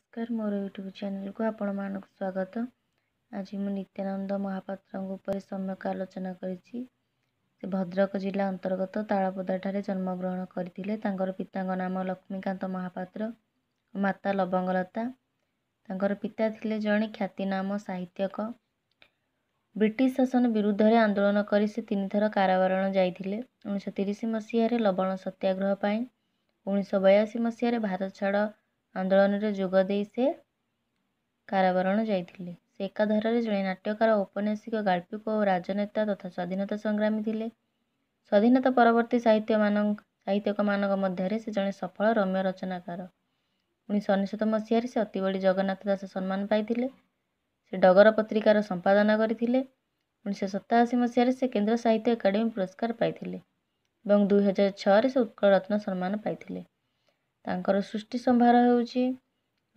ନମସ୍କାର ମୋର ୟୁଟ୍ୟୁବ୍ ଚ୍ୟାନେଲ୍କୁ ଆପଣମାନଙ୍କୁ ସ୍ୱାଗତ ଆଜି ମୁଁ ନିତ୍ୟାନନ୍ଦ ମହାପାତ୍ରଙ୍କ ଉପରେ ସମ୍ୟକ ଆଲୋଚନା କରିଛି ସେ ଭଦ୍ରକ ଜିଲ୍ଲା ଅନ୍ତର୍ଗତ ତାଳପଦାଠାରେ ଜନ୍ମଗ୍ରହଣ କରିଥିଲେ ତାଙ୍କର ପିତାଙ୍କ ନାମ ଲକ୍ଷ୍ମୀକାନ୍ତ ମହାପାତ୍ର ମାତା ଲବଙ୍ଗଲତା ତାଙ୍କର ପିତା ଥିଲେ ଜଣେ ଖ୍ୟାତିନାମ ସାହିତ୍ୟକ ବ୍ରିଟିଶ ଶାସନ ବିରୁଦ୍ଧରେ ଆନ୍ଦୋଳନ କରି ସେ ତିନିଥର କାରବରଣ ଯାଇଥିଲେ ଉଣେଇଶହ ତିରିଶ ମସିହାରେ ଲବଣ ସତ୍ୟାଗ୍ରହ ପାଇଁ ଉଣେଇଶହ ବୟାଅଶୀ ମସିହାରେ ଭାରତ ଛାଡ଼ ଆନ୍ଦୋଳନରେ ଯୋଗ ଦେଇ ସେ କାରାବରଣ ଯାଇଥିଲେ ସେ ଏକାଧାରାରେ ଜଣେ ନାଟ୍ୟକାର ଔପନ୍ୟାସିକ ଗାଳ୍ପିକ ଓ ରାଜନେତା ତଥା ସ୍ୱାଧୀନତା ସଂଗ୍ରାମୀ ଥିଲେ ସ୍ୱାଧୀନତା ପରବର୍ତ୍ତୀ ସାହିତ୍ୟମାନ ସାହିତ୍ୟିକମାନଙ୍କ ମଧ୍ୟରେ ସେ ଜଣେ ସଫଳ ରମ୍ୟ ରଚନାକାର ଉଣେଇଶହ ଅନେଶତ ମସିହାରେ ସେ ଅତିବଡ଼ି ଜଗନ୍ନାଥ ଦାସ ସମ୍ମାନ ପାଇଥିଲେ ସେ ଡଗର ପତ୍ରିକାର ସମ୍ପାଦନା କରିଥିଲେ ଉଣେଇଶହ ସତାଅଶୀ ମସିହାରେ ସେ କେନ୍ଦ୍ର ସାହିତ୍ୟ ଏକାଡେମୀ ପୁରସ୍କାର ପାଇଥିଲେ ଏବଂ ଦୁଇହଜାର ଛଅରେ ସେ ଉତ୍କଳ ରତ୍ନ ସମ୍ମାନ ପାଇଥିଲେ ତାଙ୍କର ସୃଷ୍ଟି ସମ୍ଭାର ହେଉଛି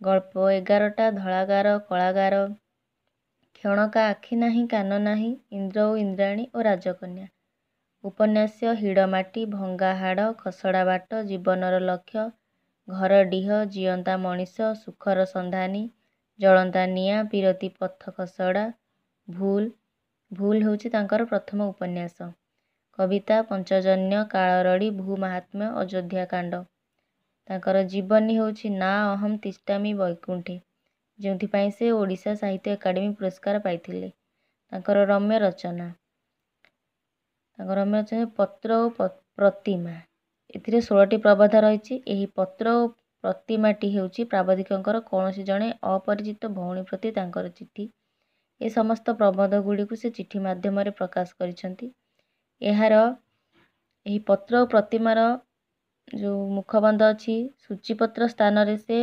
ଗଳ୍ପ ଏଗାରଟା ଧଳାଗାର କଳାଗାର କ୍ଷଣକା ଆଖି ନାହିଁ କାନ ନାହିଁ ଇନ୍ଦ୍ର ଓ ଇନ୍ଦ୍ରାଣୀ ଓ ରାଜକନ୍ୟା ଉପନ୍ୟାସ ହିଡ଼ମାଟି ଭଙ୍ଗା ହାଡ଼ ଖସଡ଼ା ବାଟ ଜୀବନର ଲକ୍ଷ୍ୟ ଘର ଡିହ ଜିଅନ୍ତା ମଣିଷ ସୁଖର ସନ୍ଧାନୀ ଜଳନ୍ତା ନିଆଁ ବିରତି ପଥ ଖସଡ଼ା ଭୁଲ ଭୁଲ ହେଉଛି ତାଙ୍କର ପ୍ରଥମ ଉପନ୍ୟାସ କବିତା ପଞ୍ଚଜନ୍ୟ କାଳରଡ଼ି ଭୂ ମାହାତ୍ମ୍ୟ ଅଯୋଧ୍ୟା କାଣ୍ଡ ତାଙ୍କର ଜୀବନୀ ହେଉଛି ନା ଅହମ୍ ତିଷ୍ଠାମି ବୈକୁଣ୍ଠୀ ଯେଉଁଥିପାଇଁ ସେ ଓଡ଼ିଶା ସାହିତ୍ୟ ଏକାଡ଼େମୀ ପୁରସ୍କାର ପାଇଥିଲେ ତାଙ୍କର ରମ୍ୟ ରଚନା ତାଙ୍କ ରମ୍ୟ ରଚନା ପତ୍ର ଓ ପ୍ରତିମା ଏଥିରେ ଷୋହଳଟି ପ୍ରବନ୍ଧ ରହିଛି ଏହି ପତ୍ର ଓ ପ୍ରତିମାଟି ହେଉଛି ପ୍ରାବଧିକଙ୍କର କୌଣସି ଜଣେ ଅପରିଚିତ ଭଉଣୀ ପ୍ରତି ତାଙ୍କର ଚିଠି ଏ ସମସ୍ତ ପ୍ରବନ୍ଧ ଗୁଡ଼ିକୁ ସେ ଚିଠି ମାଧ୍ୟମରେ ପ୍ରକାଶ କରିଛନ୍ତି ଏହାର ଏହି ପତ୍ର ଓ ପ୍ରତିମାର ଯେଉଁ ମୁଖବନ୍ଧ ଅଛି ସୂଚୀପତ୍ର ସ୍ଥାନରେ ସେ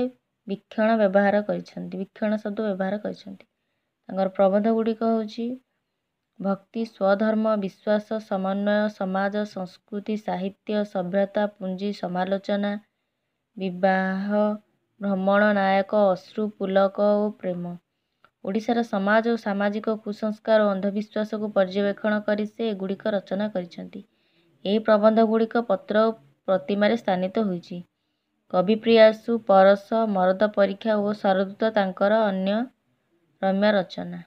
ବୀକ୍ଷଣ ବ୍ୟବହାର କରିଛନ୍ତି ବୀକ୍ଷଣ ଶବ୍ଦ ବ୍ୟବହାର କରିଛନ୍ତି ତାଙ୍କର ପ୍ରବନ୍ଧ ଗୁଡ଼ିକ ହେଉଛି ଭକ୍ତି ସ୍ୱଧର୍ମ ବିଶ୍ୱାସ ସମନ୍ୱୟ ସମାଜ ସଂସ୍କୃତି ସାହିତ୍ୟ ସଭ୍ୟତା ପୁଞ୍ଜି ସମାଲୋଚନା ବିବାହ ଭ୍ରମଣ ନାୟକ ଅଶ୍ରୁ ପୁଲକ ଓ ପ୍ରେମ ଓଡ଼ିଶାର ସମାଜ ଓ ସାମାଜିକ କୁସଂସ୍କାର ଓ ଅନ୍ଧବିଶ୍ୱାସକୁ ପର୍ଯ୍ୟବେକ୍ଷଣ କରି ସେ ଏଗୁଡ଼ିକ ରଚନା କରିଛନ୍ତି ଏହି ପ୍ରବନ୍ଧ ଗୁଡ଼ିକ ପତ୍ର ପ୍ରତିମାରେ ସ୍ଥାନିତ ହୋଇଛି କବିପ୍ରିୟାସୁ ପରଶ ମରଦ ପରୀକ୍ଷା ଓ ଶରଦୂତ ତାଙ୍କର ଅନ୍ୟ ରମ୍ୟ ରଚନା